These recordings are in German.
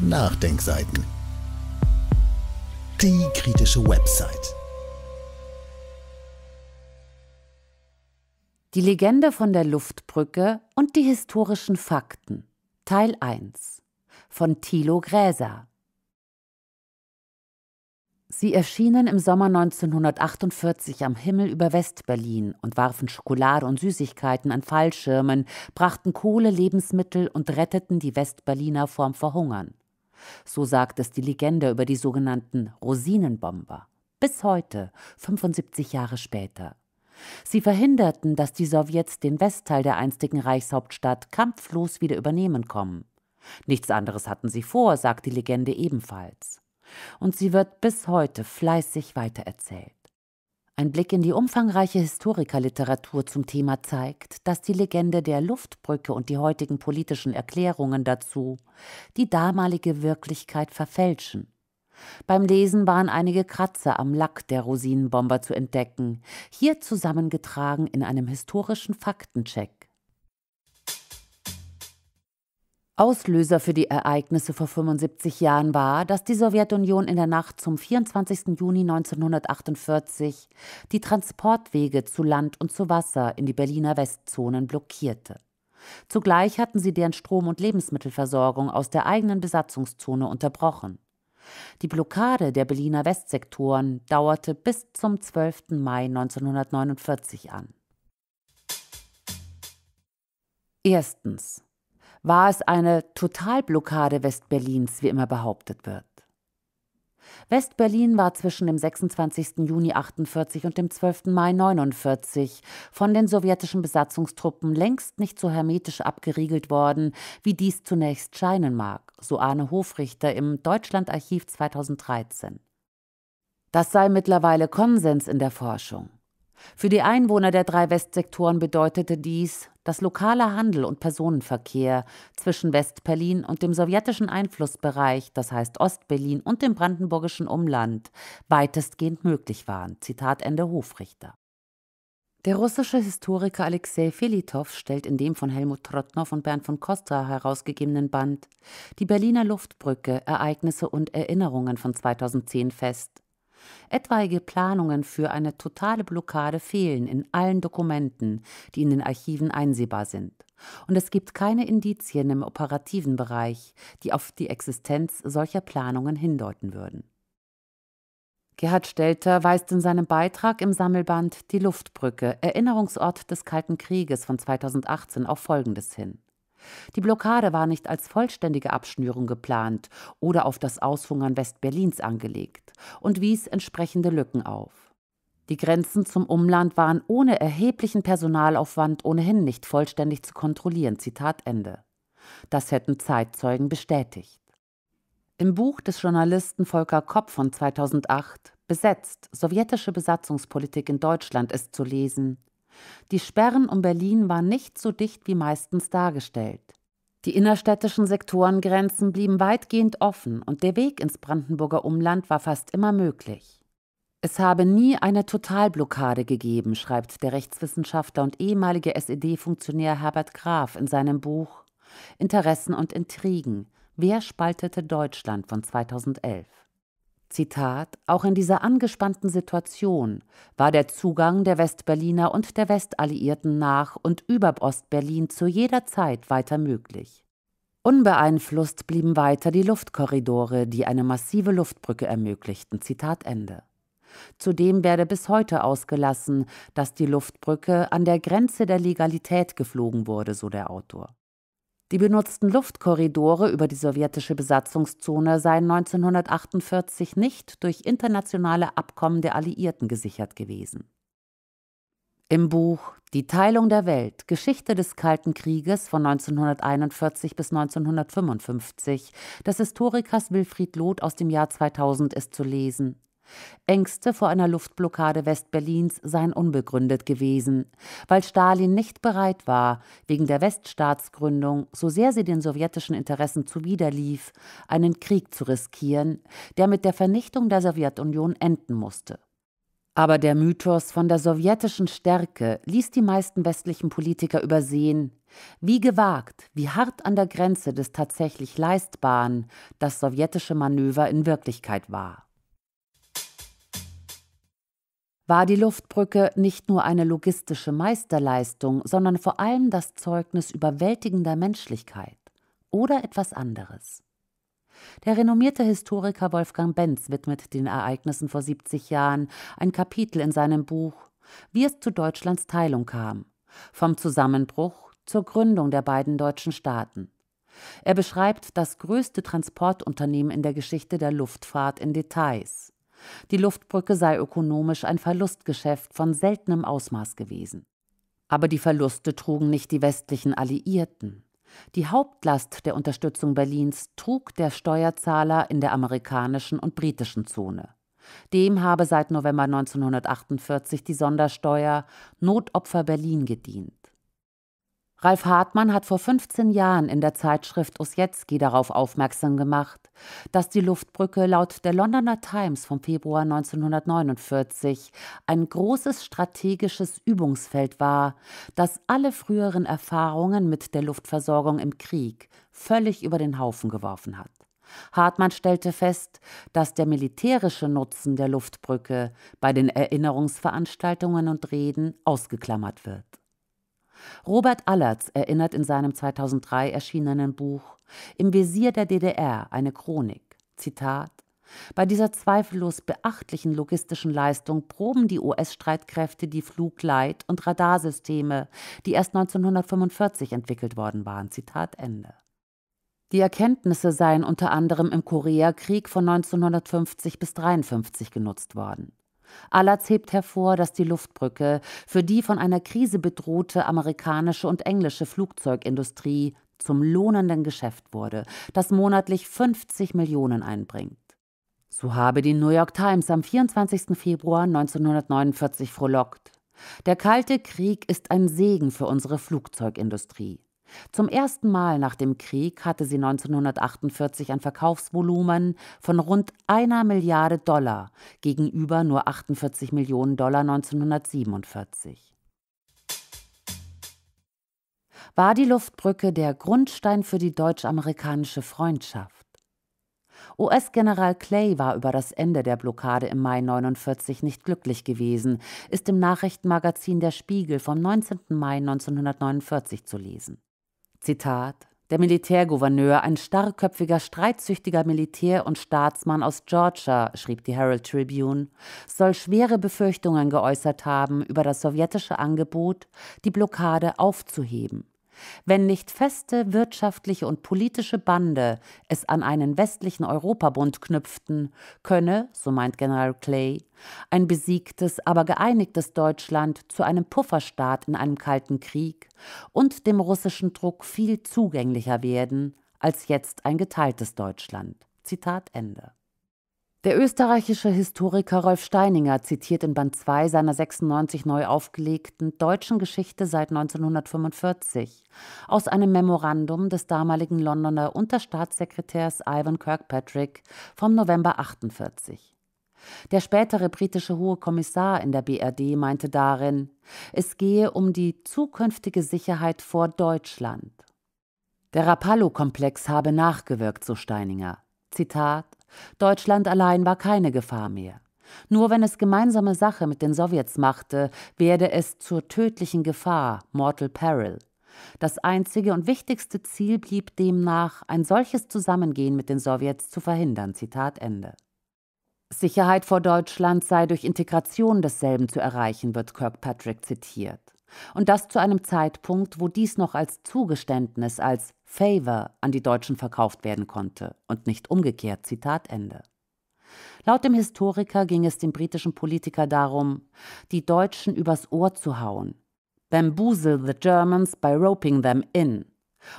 Nachdenkseiten. Die kritische Website. Die Legende von der Luftbrücke und die historischen Fakten. Teil 1 von Thilo Gräser. Sie erschienen im Sommer 1948 am Himmel über Westberlin und warfen Schokolade und Süßigkeiten an Fallschirmen, brachten Kohle, Lebensmittel und retteten die Westberliner vorm Verhungern. So sagt es die Legende über die sogenannten Rosinenbomber. Bis heute, 75 Jahre später. Sie verhinderten, dass die Sowjets den Westteil der einstigen Reichshauptstadt kampflos wieder übernehmen kommen. Nichts anderes hatten sie vor, sagt die Legende ebenfalls. Und sie wird bis heute fleißig weitererzählt. Ein Blick in die umfangreiche Historikerliteratur zum Thema zeigt, dass die Legende der Luftbrücke und die heutigen politischen Erklärungen dazu die damalige Wirklichkeit verfälschen. Beim Lesen waren einige Kratzer am Lack der Rosinenbomber zu entdecken, hier zusammengetragen in einem historischen Faktencheck. Auslöser für die Ereignisse vor 75 Jahren war, dass die Sowjetunion in der Nacht zum 24. Juni 1948 die Transportwege zu Land und zu Wasser in die Berliner Westzonen blockierte. Zugleich hatten sie deren Strom- und Lebensmittelversorgung aus der eigenen Besatzungszone unterbrochen. Die Blockade der Berliner Westsektoren dauerte bis zum 12. Mai 1949 an. Erstens war es eine Totalblockade Westberlins, wie immer behauptet wird. Westberlin war zwischen dem 26. Juni 48 und dem 12. Mai 49 von den sowjetischen Besatzungstruppen längst nicht so hermetisch abgeriegelt worden, wie dies zunächst scheinen mag, so Arne Hofrichter im Deutschlandarchiv 2013. Das sei mittlerweile Konsens in der Forschung. Für die Einwohner der drei Westsektoren bedeutete dies, dass lokaler Handel und Personenverkehr zwischen West-Berlin und dem sowjetischen Einflussbereich, das heißt Ost-Berlin und dem brandenburgischen Umland, weitestgehend möglich waren. Zitat Ende Hofrichter. Der russische Historiker Alexei Filitow stellt in dem von Helmut Trottnow und Bernd von Kostra herausgegebenen Band Die Berliner Luftbrücke Ereignisse und Erinnerungen von 2010 fest, Etwaige Planungen für eine totale Blockade fehlen in allen Dokumenten, die in den Archiven einsehbar sind. Und es gibt keine Indizien im operativen Bereich, die auf die Existenz solcher Planungen hindeuten würden. Gerhard Stelter weist in seinem Beitrag im Sammelband Die Luftbrücke, Erinnerungsort des Kalten Krieges von 2018 auf Folgendes hin. Die Blockade war nicht als vollständige Abschnürung geplant oder auf das Ausfungern Westberlins angelegt und wies entsprechende Lücken auf. Die Grenzen zum Umland waren ohne erheblichen Personalaufwand ohnehin nicht vollständig zu kontrollieren. Zitat Ende. Das hätten Zeitzeugen bestätigt. Im Buch des Journalisten Volker Kopp von 2008 Besetzt, sowjetische Besatzungspolitik in Deutschland ist zu lesen die Sperren um Berlin waren nicht so dicht wie meistens dargestellt. Die innerstädtischen Sektorengrenzen blieben weitgehend offen und der Weg ins Brandenburger Umland war fast immer möglich. Es habe nie eine Totalblockade gegeben, schreibt der Rechtswissenschaftler und ehemalige SED-Funktionär Herbert Graf in seinem Buch Interessen und Intrigen. Wer spaltete Deutschland von 2011? Zitat, auch in dieser angespannten Situation war der Zugang der Westberliner und der Westalliierten nach und über Ostberlin zu jeder Zeit weiter möglich. Unbeeinflusst blieben weiter die Luftkorridore, die eine massive Luftbrücke ermöglichten. Zitat Ende. Zudem werde bis heute ausgelassen, dass die Luftbrücke an der Grenze der Legalität geflogen wurde, so der Autor. Die benutzten Luftkorridore über die sowjetische Besatzungszone seien 1948 nicht durch internationale Abkommen der Alliierten gesichert gewesen. Im Buch Die Teilung der Welt Geschichte des Kalten Krieges von 1941 bis 1955 des Historikers Wilfried Loth aus dem Jahr 2000 ist zu lesen Ängste vor einer Luftblockade Westberlins seien unbegründet gewesen, weil Stalin nicht bereit war, wegen der Weststaatsgründung, so sehr sie den sowjetischen Interessen zuwiderlief, einen Krieg zu riskieren, der mit der Vernichtung der Sowjetunion enden musste. Aber der Mythos von der sowjetischen Stärke ließ die meisten westlichen Politiker übersehen, wie gewagt, wie hart an der Grenze des tatsächlich Leistbaren das sowjetische Manöver in Wirklichkeit war war die Luftbrücke nicht nur eine logistische Meisterleistung, sondern vor allem das Zeugnis überwältigender Menschlichkeit oder etwas anderes. Der renommierte Historiker Wolfgang Benz widmet den Ereignissen vor 70 Jahren ein Kapitel in seinem Buch Wie es zu Deutschlands Teilung kam, vom Zusammenbruch zur Gründung der beiden deutschen Staaten. Er beschreibt das größte Transportunternehmen in der Geschichte der Luftfahrt in Details. Die Luftbrücke sei ökonomisch ein Verlustgeschäft von seltenem Ausmaß gewesen. Aber die Verluste trugen nicht die westlichen Alliierten. Die Hauptlast der Unterstützung Berlins trug der Steuerzahler in der amerikanischen und britischen Zone. Dem habe seit November 1948 die Sondersteuer Notopfer Berlin gedient. Ralf Hartmann hat vor 15 Jahren in der Zeitschrift Osjetski darauf aufmerksam gemacht, dass die Luftbrücke laut der Londoner Times vom Februar 1949 ein großes strategisches Übungsfeld war, das alle früheren Erfahrungen mit der Luftversorgung im Krieg völlig über den Haufen geworfen hat. Hartmann stellte fest, dass der militärische Nutzen der Luftbrücke bei den Erinnerungsveranstaltungen und Reden ausgeklammert wird. Robert Allerz erinnert in seinem 2003 erschienenen Buch Im Visier der DDR eine Chronik, Zitat, bei dieser zweifellos beachtlichen logistischen Leistung proben die US-Streitkräfte die Flugleit- und Radarsysteme, die erst 1945 entwickelt worden waren. Zitat Ende. Die Erkenntnisse seien unter anderem im Koreakrieg von 1950 bis 1953 genutzt worden. Allatz hebt hervor, dass die Luftbrücke für die von einer Krise bedrohte amerikanische und englische Flugzeugindustrie zum lohnenden Geschäft wurde, das monatlich 50 Millionen einbringt. So habe die New York Times am 24. Februar 1949 frohlockt. Der Kalte Krieg ist ein Segen für unsere Flugzeugindustrie. Zum ersten Mal nach dem Krieg hatte sie 1948 ein Verkaufsvolumen von rund einer Milliarde Dollar gegenüber nur 48 Millionen Dollar 1947. War die Luftbrücke der Grundstein für die deutsch-amerikanische Freundschaft? US-General Clay war über das Ende der Blockade im Mai 49 nicht glücklich gewesen, ist im Nachrichtenmagazin Der Spiegel vom 19. Mai 1949 zu lesen. Zitat der Militärgouverneur, ein starrköpfiger, streitsüchtiger Militär- und Staatsmann aus Georgia, schrieb die Herald Tribune, soll schwere Befürchtungen geäußert haben über das sowjetische Angebot, die Blockade aufzuheben. Wenn nicht feste wirtschaftliche und politische Bande es an einen westlichen Europabund knüpften, könne, so meint General Clay, ein besiegtes, aber geeinigtes Deutschland zu einem Pufferstaat in einem kalten Krieg und dem russischen Druck viel zugänglicher werden als jetzt ein geteiltes Deutschland. Zitat Ende. Der österreichische Historiker Rolf Steininger zitiert in Band 2 seiner 96 neu aufgelegten Deutschen Geschichte seit 1945 aus einem Memorandum des damaligen Londoner Unterstaatssekretärs Ivan Kirkpatrick vom November 48. Der spätere britische Hohe Kommissar in der BRD meinte darin, es gehe um die zukünftige Sicherheit vor Deutschland. Der Rapallo-Komplex habe nachgewirkt, so Steininger. Zitat Deutschland allein war keine Gefahr mehr. Nur wenn es gemeinsame Sache mit den Sowjets machte, werde es zur tödlichen Gefahr, Mortal Peril. Das einzige und wichtigste Ziel blieb demnach, ein solches Zusammengehen mit den Sowjets zu verhindern. Zitat Ende. Sicherheit vor Deutschland sei durch Integration desselben zu erreichen, wird Kirkpatrick zitiert. Und das zu einem Zeitpunkt, wo dies noch als Zugeständnis, als Favor an die Deutschen verkauft werden konnte und nicht umgekehrt. Zitat Ende. Laut dem Historiker ging es dem britischen Politiker darum, die Deutschen übers Ohr zu hauen. Bamboozle the Germans by roping them in.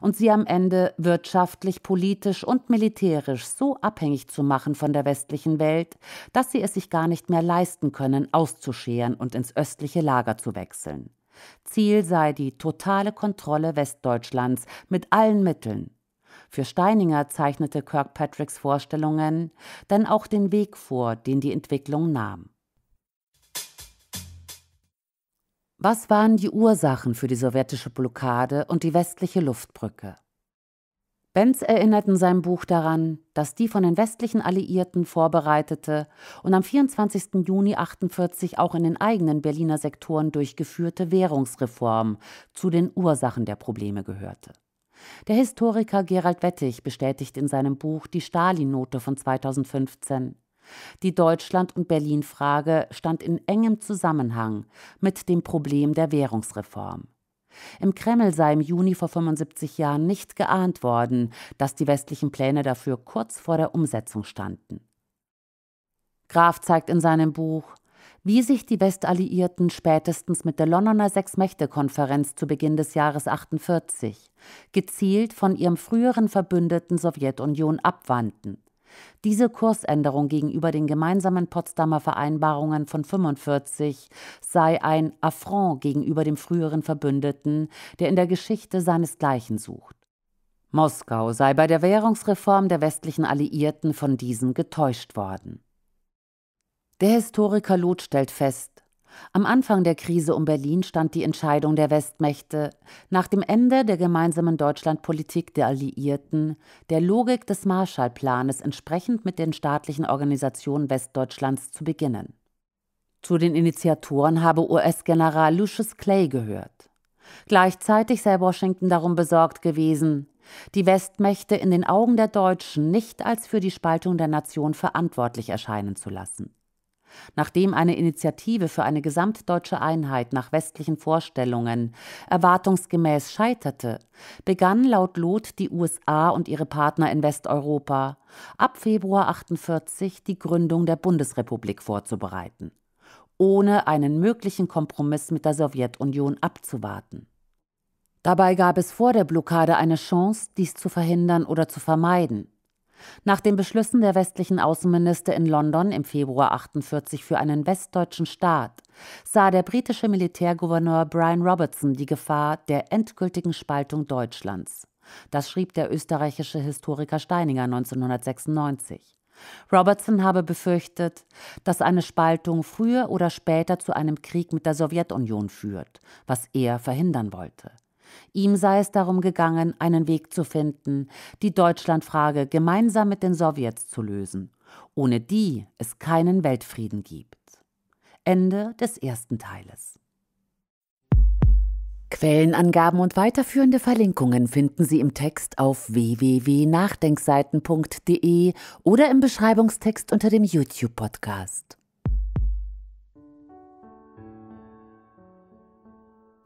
Und sie am Ende wirtschaftlich, politisch und militärisch so abhängig zu machen von der westlichen Welt, dass sie es sich gar nicht mehr leisten können, auszuscheren und ins östliche Lager zu wechseln. Ziel sei die totale Kontrolle Westdeutschlands mit allen Mitteln. Für Steininger zeichnete Kirkpatricks Vorstellungen dann auch den Weg vor, den die Entwicklung nahm. Was waren die Ursachen für die sowjetische Blockade und die westliche Luftbrücke? Benz erinnert in seinem Buch daran, dass die von den westlichen Alliierten vorbereitete und am 24. Juni 1948 auch in den eigenen Berliner Sektoren durchgeführte Währungsreform zu den Ursachen der Probleme gehörte. Der Historiker Gerald Wettig bestätigt in seinem Buch die Stalin-Note von 2015. Die Deutschland- und Berlin-Frage stand in engem Zusammenhang mit dem Problem der Währungsreform. Im Kreml sei im Juni vor 75 Jahren nicht geahnt worden, dass die westlichen Pläne dafür kurz vor der Umsetzung standen. Graf zeigt in seinem Buch, wie sich die Westalliierten spätestens mit der Londoner Sechs-Mächte-Konferenz zu Beginn des Jahres 48 gezielt von ihrem früheren Verbündeten Sowjetunion abwandten diese Kursänderung gegenüber den gemeinsamen Potsdamer Vereinbarungen von 1945 sei ein Affront gegenüber dem früheren Verbündeten, der in der Geschichte seinesgleichen sucht. Moskau sei bei der Währungsreform der westlichen Alliierten von diesen getäuscht worden. Der Historiker Loth stellt fest, am Anfang der Krise um Berlin stand die Entscheidung der Westmächte, nach dem Ende der gemeinsamen Deutschlandpolitik der Alliierten, der Logik des Marshallplanes entsprechend mit den staatlichen Organisationen Westdeutschlands zu beginnen. Zu den Initiatoren habe US-General Lucius Clay gehört. Gleichzeitig sei Washington darum besorgt gewesen, die Westmächte in den Augen der Deutschen nicht als für die Spaltung der Nation verantwortlich erscheinen zu lassen. Nachdem eine Initiative für eine gesamtdeutsche Einheit nach westlichen Vorstellungen erwartungsgemäß scheiterte, begannen laut Loth die USA und ihre Partner in Westeuropa ab Februar 48 die Gründung der Bundesrepublik vorzubereiten, ohne einen möglichen Kompromiss mit der Sowjetunion abzuwarten. Dabei gab es vor der Blockade eine Chance, dies zu verhindern oder zu vermeiden nach den Beschlüssen der westlichen Außenminister in London im Februar 48 für einen westdeutschen Staat sah der britische Militärgouverneur Brian Robertson die Gefahr der endgültigen Spaltung Deutschlands. Das schrieb der österreichische Historiker Steininger 1996. Robertson habe befürchtet, dass eine Spaltung früher oder später zu einem Krieg mit der Sowjetunion führt, was er verhindern wollte. Ihm sei es darum gegangen, einen Weg zu finden, die Deutschlandfrage gemeinsam mit den Sowjets zu lösen, ohne die es keinen Weltfrieden gibt. Ende des ersten Teiles. Quellenangaben und weiterführende Verlinkungen finden Sie im Text auf www.nachdenkseiten.de oder im Beschreibungstext unter dem YouTube-Podcast.